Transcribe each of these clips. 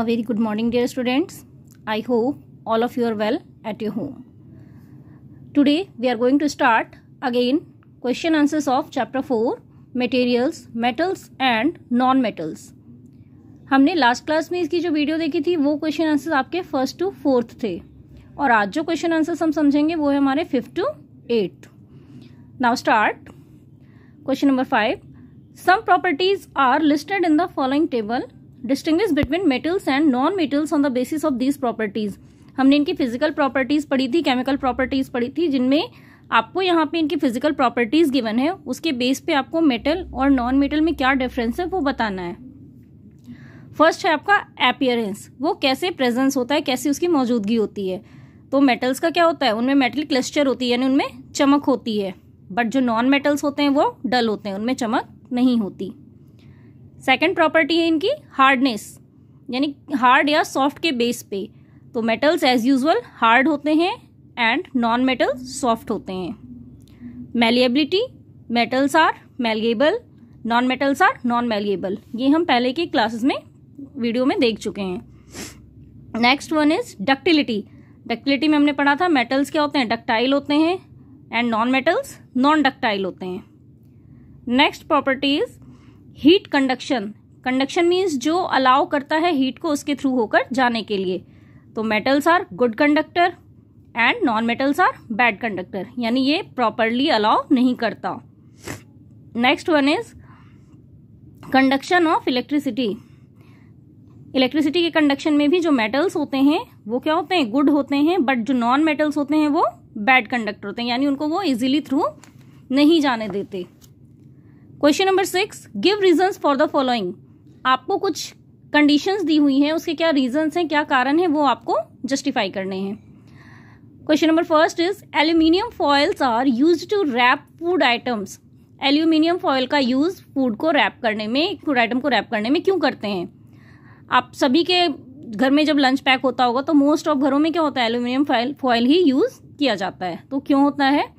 A very good morning, dear students. I hope all of you are well at your home. Today, we are going to start again question answers of chapter 4 materials, metals and non-metals. हमने last class में इसकी जो video देखी थी वो question answers आपके first to fourth थे और आज जो क्वेश्चन आंसर्स हम समझेंगे वो है हमारे fifth to eight now start question number five some properties are listed in the following table distinguish between metals and non metals on the basis of these properties हमने इनकी फिजिकल प्रॉपर्टीज पढ़ी थी chemical properties पढ़ी थी जिनमें आपको यहाँ पे इनकी फिजिकल प्रॉपर्टीज गिवन है उसके बेस पे आपको मेटल और नॉन मेटल में क्या डिफरेंस है वो बताना है फर्स्ट है आपका अपियरेंस वो कैसे प्रेजेंस होता है कैसे उसकी मौजूदगी होती है तो मेटल्स का क्या होता है उनमें मेटल क्लस्टर होती है यानी उनमें चमक होती है बट जो नॉन मेटल्स होते हैं वो डल होते हैं उनमें चमक नहीं होती सेकंड प्रॉपर्टी है इनकी हार्डनेस यानी हार्ड या सॉफ्ट के बेस पे तो मेटल्स एज यूजल हार्ड होते हैं एंड नॉन मेटल सॉफ्ट होते हैं malleability metals are malleable non metals are non malleable ये हम पहले के क्लासेस में वीडियो में देख चुके हैं next one is ductility ductility में हमने पढ़ा था मेटल्स क्या होते हैं डक्टाइल होते हैं and non metals non ductile होते हैं next property is heat conduction conduction means जो अलाउ करता है हीट को उसके थ्रू होकर जाने के लिए तो metals are good conductor and non metals are bad conductor यानी ये प्रॉपरली अलाउ नहीं करता next one is conduction of electricity electricity के कंडक्शन में भी जो मेटल्स होते हैं वो क्या होते हैं गुड होते हैं बट जो नॉन मेटल्स होते हैं वो बैड कंडक्टर होते हैं यानी उनको वो इजिली थ्रू नहीं जाने देते question number six give reason for the following आपको कुछ कंडीशंस दी हुई हैं उसके क्या रीजंस हैं क्या कारण है वो आपको जस्टिफाई करने हैं question number first is aluminium foils are use to wrap food items aluminium foil का यूज़ फूड को रैप करने में फूड आइटम को रैप करने में क्यों करते हैं आप सभी के घर में जब लंच पैक होता होगा तो मोस्ट ऑफ घरों में क्या होता है एल्यूमिनियम फॉयल फॉयल ही यूज़ किया जाता है तो क्यों होता है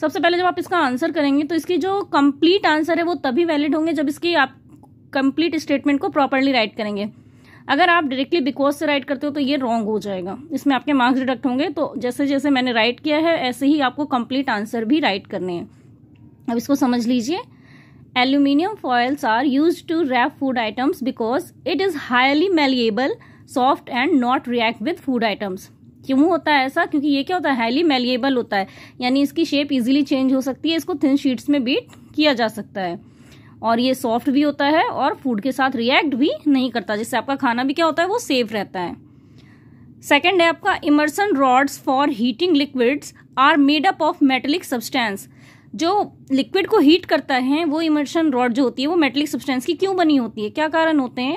सबसे पहले जब आप इसका आंसर करेंगे तो इसकी जो कंप्लीट आंसर है वो तभी वैलिड होंगे जब इसकी आप कंप्लीट स्टेटमेंट को प्रॉपरली राइट करेंगे अगर आप डायरेक्टली बिकॉज से राइट करते हो तो ये रॉन्ग हो जाएगा इसमें आपके मार्क्स डिडक्ट होंगे तो जैसे जैसे मैंने राइट किया है ऐसे ही आपको कंप्लीट आंसर भी राइट करने हैं अब इसको समझ लीजिए aluminium foils are use to wrap food items because it is highly malleable soft and not react with food items क्यों होता है ऐसा क्योंकि ये क्या होता है हाईली मेलिएबल होता है यानी इसकी शेप इजीली चेंज हो सकती है इसको थिन शीट्स में बीट किया जा सकता है और ये सॉफ्ट भी होता है और फूड के साथ रिएक्ट भी नहीं करता जिससे आपका खाना भी क्या होता है वो सेफ रहता है सेकेंड है आपका immersion rods for heating liquids are made up of metallic substance जो लिक्विड को हीट करता है वो इमरसन रॉड जो होती है वो मेटलिक सब्सटेंस की क्यों बनी होती है क्या कारण होते हैं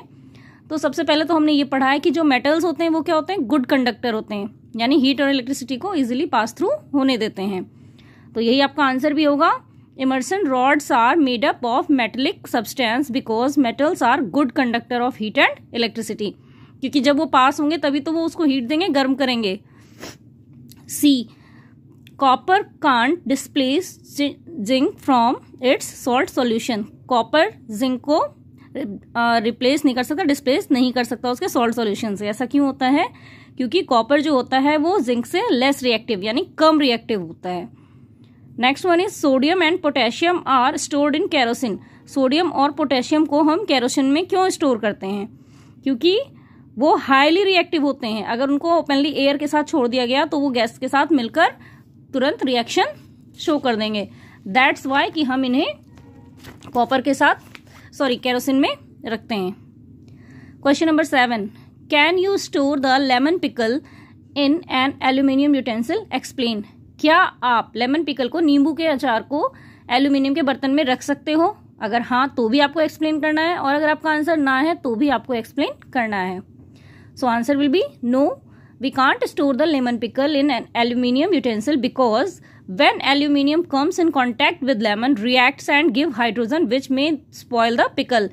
तो सबसे पहले तो हमने ये पढ़ा है कि जो मेटल्स होते हैं वो क्या होते हैं गुड कंडक्टर होते हैं यानी हीट और इलेक्ट्रिसिटी को इजिली पास थ्रू होने देते हैं तो यही आपका आंसर भी होगा immersion rods are made up of metallic substance because metals are good conductor of heat and electricity क्योंकि जब वो पास होंगे तभी तो वो उसको हीट देंगे गर्म करेंगे C copper can't displace zinc from its salt solution copper zinc को रिप्लेस नहीं कर सकता डिस्प्लेस नहीं कर सकता उसके सॉल्ट सॉल्यूशन से ऐसा क्यों होता है क्योंकि कॉपर जो होता है वो जिंक से लेस रिएक्टिव यानी कम रिएक्टिव होता है next one is sodium and potassium are stored in kerosene sodium और पोटेशियम को हम कैरोसिन में क्यों स्टोर करते हैं क्योंकि वो हाईली रिएक्टिव होते हैं अगर उनको ओपनली एयर के साथ छोड़ दिया गया तो वो गैस के साथ मिलकर तुरंत रिएक्शन शो कर देंगे दैट्स वाई कि हम इन्हें कॉपर के साथ सॉरी कैरोसिन में रखते हैं question number seven can you store the lemon pickle in an aluminium utensil explain क्या आप लेमन पिकल को नींबू के अचार को एल्यूमिनियम के बर्तन में रख सकते हो अगर हाँ तो भी आपको एक्सप्लेन करना है और अगर आपका आंसर ना है तो भी आपको एक्सप्लेन करना है so answer will be no we can't store the lemon pickle in an aluminium utensil because when aluminium comes in contact with lemon reacts and give hydrogen which may spoil the pickle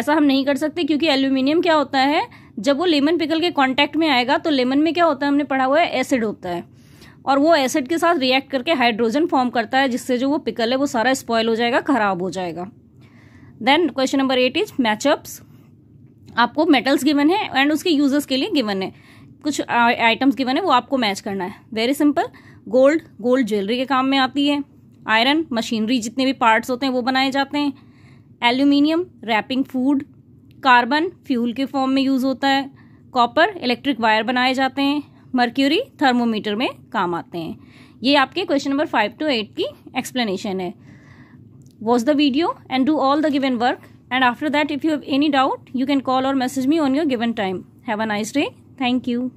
ऐसा हम नहीं कर सकते क्योंकि aluminium क्या होता है जब वो लेमन पिकल के कांटेक्ट में आएगा तो लेमन में क्या होता है हमने पढ़ा हुआ है एसिड होता है और वो एसिड के साथ रिएक्ट करके हाइड्रोजन फॉर्म करता है जिससे जो वो पिकल है वो सारा स्पॉयल हो जाएगा खराब हो जाएगा then question number eight is matchups आपको मेटल्स गिवन है एंड उसके यूजेस के लिए गिवन है कुछ आइटम्स गिवन है वो आपको मैच करना है very simple gold gold jewellery के काम में आती है आयरन मशीनरी जितने भी पार्ट्स होते हैं वो बनाए जाते हैं aluminium wrapping food carbon fuel के फॉर्म में यूज़ होता है कॉपर इलेक्ट्रिक वायर बनाए जाते हैं मर्क्यूरी थर्मोमीटर में काम आते हैं ये आपके question number five to eight की एक्सप्लेनेशन है was the video and do all the given work and after that if you have any doubt you can call or message me on your given time have a nice day Thank you.